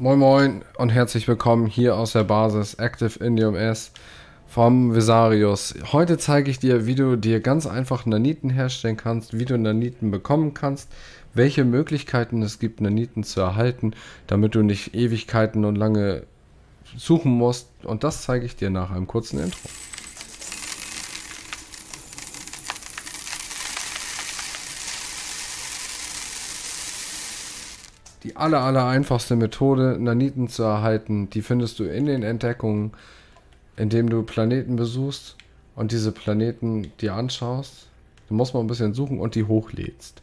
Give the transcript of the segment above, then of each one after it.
Moin Moin und herzlich willkommen hier aus der Basis Active Indium S vom Vesarius. Heute zeige ich dir, wie du dir ganz einfach Naniten herstellen kannst, wie du Naniten bekommen kannst, welche Möglichkeiten es gibt, Naniten zu erhalten, damit du nicht Ewigkeiten und lange suchen musst. Und das zeige ich dir nach einem kurzen Intro. Die aller, aller einfachste Methode, Naniten zu erhalten, die findest du in den Entdeckungen, indem du Planeten besuchst und diese Planeten dir anschaust. Du musst mal ein bisschen suchen und die hochlädst.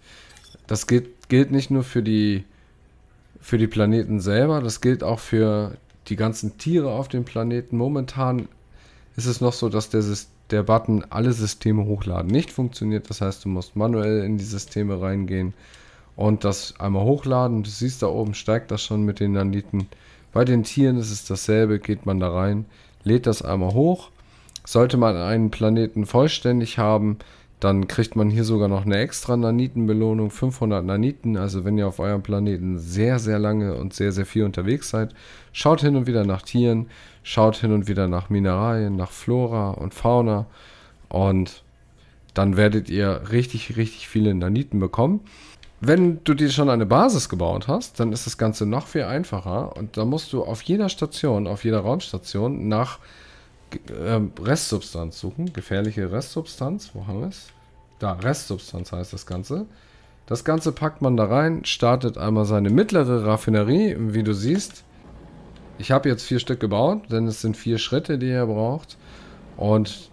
Das gilt, gilt nicht nur für die, für die Planeten selber, das gilt auch für die ganzen Tiere auf dem Planeten. Momentan ist es noch so, dass der, der Button alle Systeme hochladen nicht funktioniert. Das heißt, du musst manuell in die Systeme reingehen und das einmal hochladen. Du siehst da oben steigt das schon mit den Naniten. Bei den Tieren ist es dasselbe, geht man da rein, lädt das einmal hoch. Sollte man einen Planeten vollständig haben, dann kriegt man hier sogar noch eine extra Nanitenbelohnung, 500 Naniten. Also wenn ihr auf eurem Planeten sehr, sehr lange und sehr, sehr viel unterwegs seid, schaut hin und wieder nach Tieren, schaut hin und wieder nach Mineralien, nach Flora und Fauna und dann werdet ihr richtig, richtig viele Naniten bekommen. Wenn du dir schon eine Basis gebaut hast, dann ist das Ganze noch viel einfacher und da musst du auf jeder Station, auf jeder Raumstation nach äh, Restsubstanz suchen. Gefährliche Restsubstanz, wo haben wir es? Da, Restsubstanz heißt das Ganze. Das Ganze packt man da rein, startet einmal seine mittlere Raffinerie. Wie du siehst, ich habe jetzt vier Stück gebaut, denn es sind vier Schritte, die er braucht. Und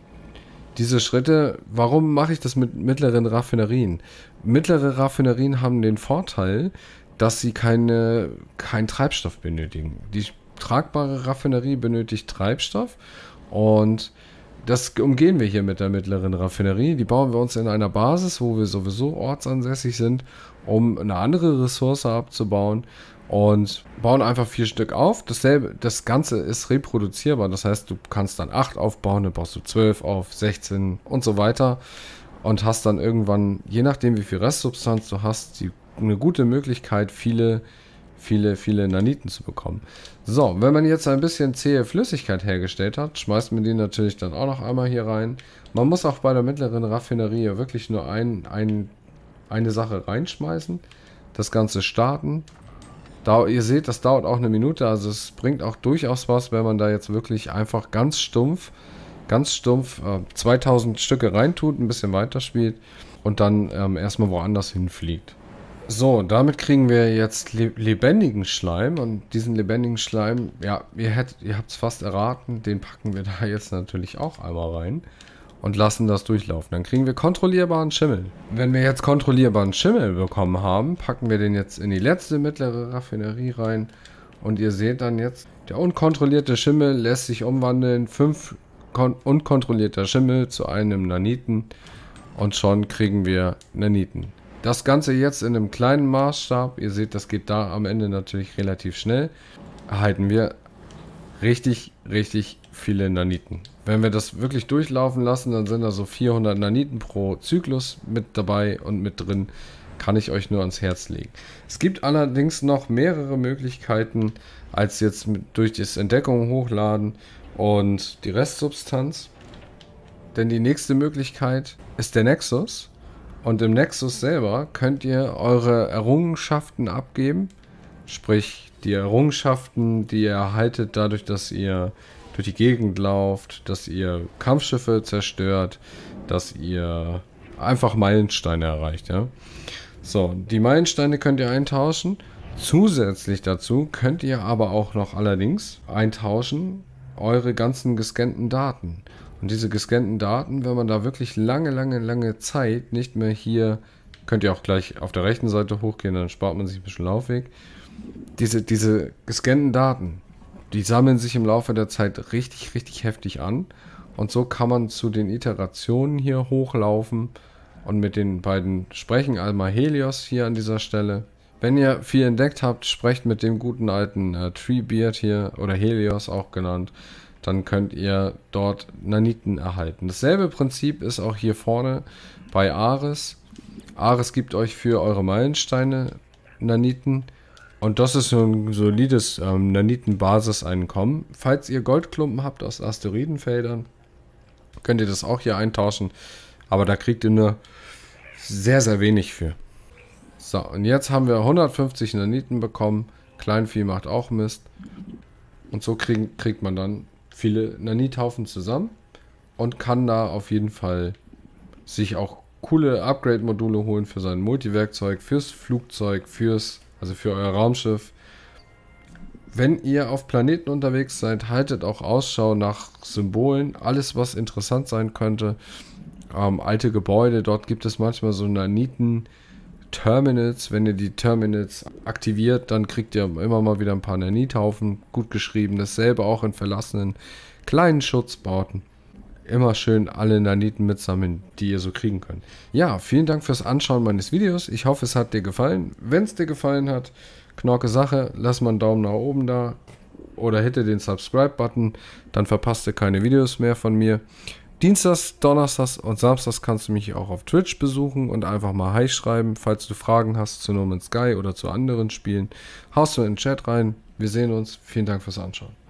diese Schritte, warum mache ich das mit mittleren Raffinerien? Mittlere Raffinerien haben den Vorteil, dass sie keine, keinen Treibstoff benötigen. Die tragbare Raffinerie benötigt Treibstoff und das umgehen wir hier mit der mittleren Raffinerie. Die bauen wir uns in einer Basis, wo wir sowieso ortsansässig sind, um eine andere Ressource abzubauen und bauen einfach vier Stück auf. Dasselbe, das Ganze ist reproduzierbar. Das heißt, du kannst dann acht aufbauen, dann baust du zwölf auf, 16 und so weiter. Und hast dann irgendwann, je nachdem wie viel Restsubstanz du hast, die, eine gute Möglichkeit, viele, viele, viele Naniten zu bekommen. So, wenn man jetzt ein bisschen zähe Flüssigkeit hergestellt hat, schmeißt man die natürlich dann auch noch einmal hier rein. Man muss auch bei der mittleren Raffinerie wirklich nur ein, ein, eine Sache reinschmeißen, das Ganze starten da, ihr seht, das dauert auch eine Minute, also es bringt auch durchaus was, wenn man da jetzt wirklich einfach ganz stumpf, ganz stumpf äh, 2000 Stücke reintut, ein bisschen weiterspielt und dann ähm, erstmal woanders hinfliegt. So, damit kriegen wir jetzt lebendigen Schleim und diesen lebendigen Schleim, ja, ihr, ihr habt es fast erraten, den packen wir da jetzt natürlich auch einmal rein und lassen das durchlaufen. Dann kriegen wir kontrollierbaren Schimmel. Wenn wir jetzt kontrollierbaren Schimmel bekommen haben, packen wir den jetzt in die letzte mittlere Raffinerie rein. Und ihr seht dann jetzt, der unkontrollierte Schimmel lässt sich umwandeln. Fünf unkontrollierter Schimmel zu einem Naniten. Und schon kriegen wir Naniten. Das Ganze jetzt in einem kleinen Maßstab. Ihr seht, das geht da am Ende natürlich relativ schnell. Erhalten wir richtig, richtig viele Naniten. Wenn wir das wirklich durchlaufen lassen, dann sind da so 400 Naniten pro Zyklus mit dabei und mit drin. Kann ich euch nur ans Herz legen. Es gibt allerdings noch mehrere Möglichkeiten, als jetzt mit, durch das Entdeckung hochladen und die Restsubstanz. Denn die nächste Möglichkeit ist der Nexus. Und im Nexus selber könnt ihr eure Errungenschaften abgeben. Sprich, die Errungenschaften, die ihr erhaltet, dadurch, dass ihr durch die Gegend lauft, dass ihr Kampfschiffe zerstört, dass ihr einfach Meilensteine erreicht, ja. So, die Meilensteine könnt ihr eintauschen. Zusätzlich dazu könnt ihr aber auch noch allerdings eintauschen eure ganzen gescannten Daten. Und diese gescannten Daten, wenn man da wirklich lange, lange, lange Zeit nicht mehr hier, könnt ihr auch gleich auf der rechten Seite hochgehen, dann spart man sich ein bisschen Laufweg. Diese, diese gescannten Daten, die sammeln sich im Laufe der Zeit richtig, richtig heftig an. Und so kann man zu den Iterationen hier hochlaufen und mit den beiden sprechen. Einmal Helios hier an dieser Stelle. Wenn ihr viel entdeckt habt, sprecht mit dem guten alten äh, Treebeard hier oder Helios auch genannt. Dann könnt ihr dort Naniten erhalten. Dasselbe Prinzip ist auch hier vorne bei Ares. Ares gibt euch für eure Meilensteine Naniten. Und das ist ein solides ähm, Naniten-Basiseinkommen. Falls ihr Goldklumpen habt aus Asteroidenfeldern, könnt ihr das auch hier eintauschen. Aber da kriegt ihr nur sehr, sehr wenig für. So, und jetzt haben wir 150 Naniten bekommen. Kleinvieh macht auch Mist. Und so kriegen, kriegt man dann viele Nanithaufen zusammen und kann da auf jeden Fall sich auch coole Upgrade-Module holen für sein Multiwerkzeug, fürs Flugzeug, fürs also für euer Raumschiff. Wenn ihr auf Planeten unterwegs seid, haltet auch Ausschau nach Symbolen, alles was interessant sein könnte. Ähm, alte Gebäude, dort gibt es manchmal so Naniten. Terminals, wenn ihr die Terminals aktiviert, dann kriegt ihr immer mal wieder ein paar Nanithaufen, gut geschrieben, dasselbe auch in verlassenen kleinen Schutzbauten immer schön alle Naniten mitsammeln, die ihr so kriegen könnt. Ja, vielen Dank fürs Anschauen meines Videos. Ich hoffe, es hat dir gefallen. Wenn es dir gefallen hat, knorke Sache, lass mal einen Daumen nach oben da oder hitte den Subscribe-Button, dann verpasst du keine Videos mehr von mir. Dienstags, Donnerstags und Samstags kannst du mich auch auf Twitch besuchen und einfach mal Hi schreiben, falls du Fragen hast zu No Man's Sky oder zu anderen Spielen. Haust du in den Chat rein. Wir sehen uns. Vielen Dank fürs Anschauen.